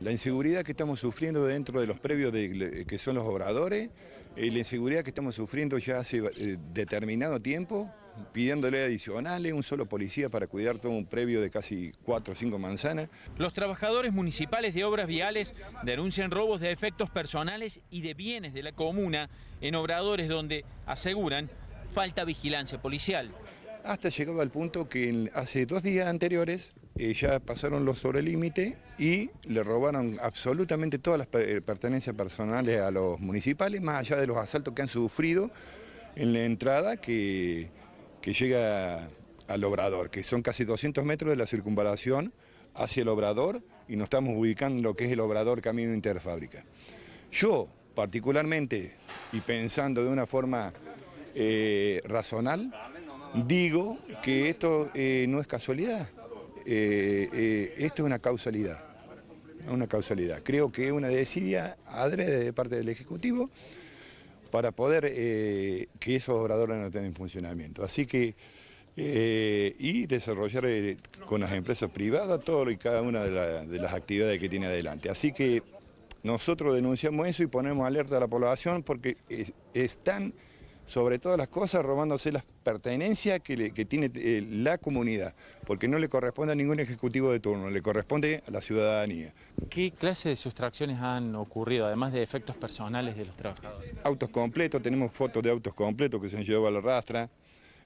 La inseguridad que estamos sufriendo dentro de los previos que son los obradores, eh, la inseguridad que estamos sufriendo ya hace eh, determinado tiempo, pidiéndole adicionales, un solo policía para cuidar todo un previo de casi cuatro o cinco manzanas. Los trabajadores municipales de obras viales denuncian robos de efectos personales y de bienes de la comuna en obradores donde aseguran falta vigilancia policial. Hasta llegado al punto que hace dos días anteriores eh, ya pasaron los sobre límite y le robaron absolutamente todas las eh, pertenencias personales a los municipales, más allá de los asaltos que han sufrido en la entrada que, que llega al Obrador, que son casi 200 metros de la circunvalación hacia el Obrador y nos estamos ubicando en lo que es el Obrador Camino Interfábrica. Yo, particularmente, y pensando de una forma eh, razonal, digo que esto eh, no es casualidad. Eh, eh, esto es una causalidad, una causalidad. Creo que es una desidia adrede de parte del Ejecutivo para poder eh, que esos obradores no estén funcionamiento. Así que y desarrollar con las empresas privadas todo y cada una de, las actividades que tiene adelante. Así que nosotros denunciamos eso y ponemos alerta a la población porque están sobre todas las cosas, robándose las pertenencias que, tiene eh, la comunidad, porque no le corresponde a ningún ejecutivo de turno, le corresponde a la ciudadanía. ¿Qué clase de sustracciones han ocurrido, además de efectos personales de los trabajadores? Autos completos, tenemos fotos de autos completos que se han llevado a la rastra,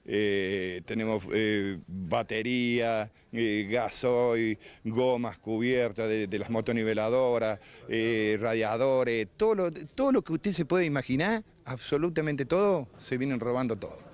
eh, tenemos eh, batería, eh, gasoil, gomas cubiertas de, de las motoniveladoras, radiadores, todo lo, todo lo que usted se puede imaginar, absolutamente todo, se vienen robando todo.